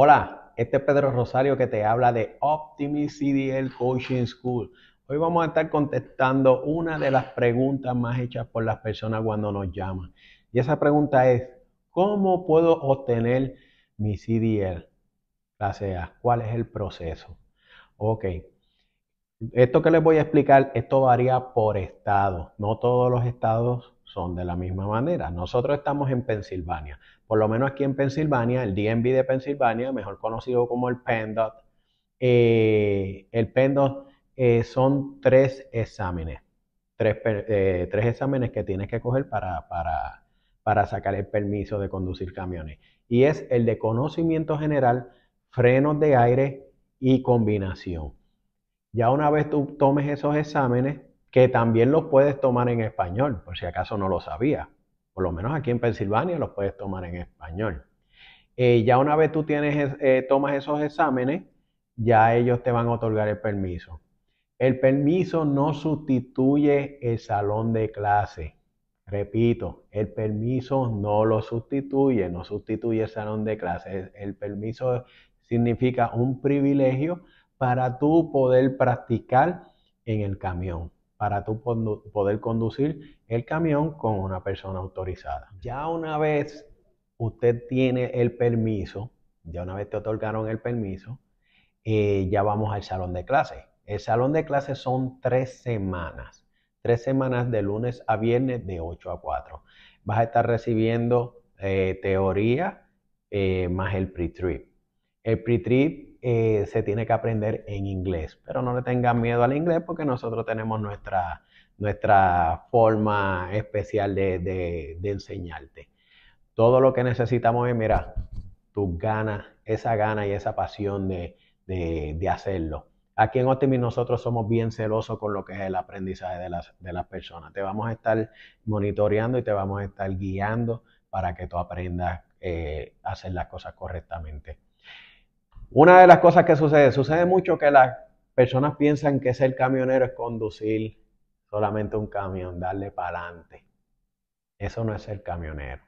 Hola, este es Pedro Rosario que te habla de Optimist CDL Coaching School. Hoy vamos a estar contestando una de las preguntas más hechas por las personas cuando nos llaman. Y esa pregunta es, ¿cómo puedo obtener mi CDL? Clase A, ¿cuál es el proceso? Ok, esto que les voy a explicar, esto varía por estado. No todos los estados son de la misma manera. Nosotros estamos en Pensilvania. Por lo menos aquí en Pensilvania, el DMV de Pensilvania, mejor conocido como el PENDOT, eh, el PENDOT eh, son tres exámenes. Eh, tres, exámenes que tienes que coger para, para, para sacar el permiso de conducir camiones. Y es el de conocimiento general, frenos de aire y combinación. Ya una vez tú tomes esos exámenes, que también los puedes tomar en español, por si acaso no lo sabía. Por lo menos aquí en Pensilvania los puedes tomar en español. Eh, ya una vez tú tienes, eh, tomas esos exámenes, ya ellos te van a otorgar el permiso. El permiso no sustituye el salón de clase. Repito, el permiso no lo sustituye, no sustituye el salón de clase. El permiso significa un privilegio para tú poder practicar en el camión para tú poder conducir el camión con una persona autorizada. Ya una vez usted tiene el permiso, ya una vez te otorgaron el permiso, eh, ya vamos al salón de clases. El salón de clases son tres semanas, tres semanas de lunes a viernes de 8 a 4. Vas a estar recibiendo eh, teoría eh, más el pre-trip. El pre-trip eh, se tiene que aprender en inglés. Pero no le tengan miedo al inglés porque nosotros tenemos nuestra, nuestra forma especial de, enseñarte. Todo lo que necesitamos es, mira, tus ganas, esa gana y esa pasión de, de hacerlo. Aquí en Optimis nosotros somos bien celosos con lo que es el aprendizaje de las, de las personas. Te vamos a estar monitoreando y te vamos a estar guiando para que tú aprendas eh, a hacer las cosas correctamente. Una de las cosas que sucede, sucede mucho que las personas piensan que ser camionero es conducir solamente un camión, darle para adelante. Eso no es ser camionero.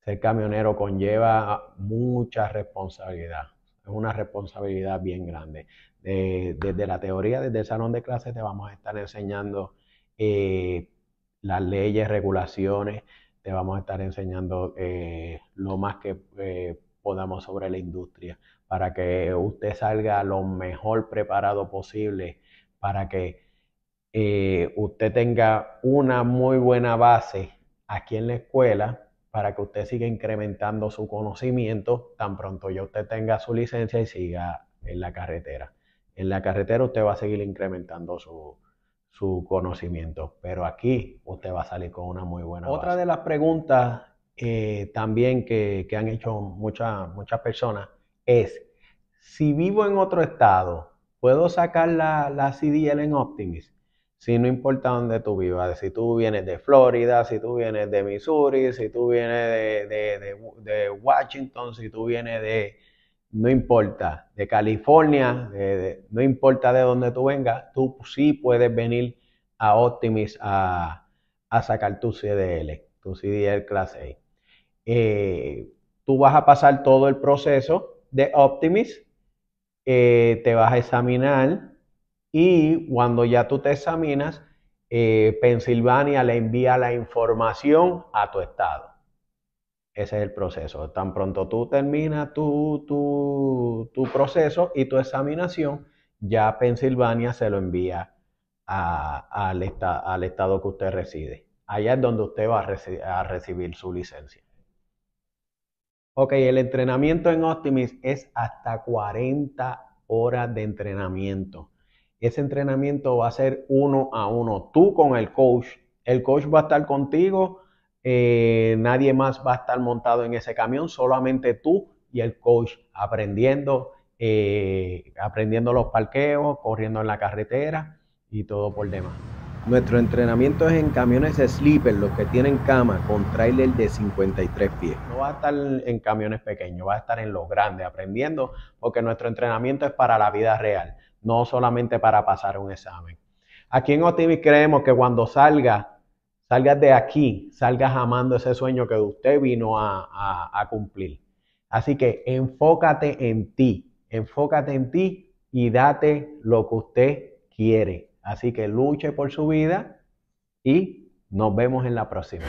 Ser camionero conlleva mucha responsabilidad. Es una responsabilidad bien grande. desde la teoría, desde el salón de clases, te vamos a estar enseñando eh, las leyes, regulaciones, te vamos a estar enseñando eh, lo más que eh, podamos sobre la industria, para que usted salga lo mejor preparado posible, para que eh, usted tenga una muy buena base aquí en la escuela, para que usted siga incrementando su conocimiento tan pronto ya usted tenga su licencia y siga en la carretera. En la carretera usted va a seguir incrementando su, conocimiento, pero aquí usted va a salir con una muy buena. Otra de las preguntas eh, también que, han hecho muchas muchas personas es, si vivo en otro estado, ¿puedo sacar la, CDL en Optimis? Si no importa dónde tú vivas, si tú vienes de Florida, si tú vienes de Missouri, si tú vienes de, Washington, si tú vienes de, no importa, de California, no importa de dónde tú vengas, tú sí puedes venir a Optimis a, a sacar tu CDL, tu CDL clase A. Eh, tú vas a pasar todo el proceso de Optimis, eh, te vas a examinar y cuando ya tú te examinas, eh, Pensilvania le envía la información a tu estado. Ese es el proceso. Tan pronto tú terminas tu, tu, proceso y tu examinación, ya Pensilvania se lo envía al, al estado que usted reside. Allá es donde usted va a recibir su licencia. Ok, el entrenamiento en Optimis es hasta 40 horas de entrenamiento. Ese entrenamiento va a ser uno a uno, tú con el coach. El coach va a estar contigo, eh, nadie más va a estar montado en ese camión, solamente tú y el coach aprendiendo, eh, aprendiendo los parqueos, corriendo en la carretera y todo por demás. Nuestro entrenamiento es en camiones sleeper, los que tienen cama, con trailer de 53 pies. No va a estar en camiones pequeños, va a estar en los grandes, aprendiendo, porque nuestro entrenamiento es para la vida real, no solamente para pasar un examen. Aquí en Optimis creemos que cuando salgas, salgas de aquí, salgas amando ese sueño que usted vino a cumplir. Así que enfócate en ti, enfócate en ti y date lo que usted quiere. Así que luche por su vida y nos vemos en la próxima.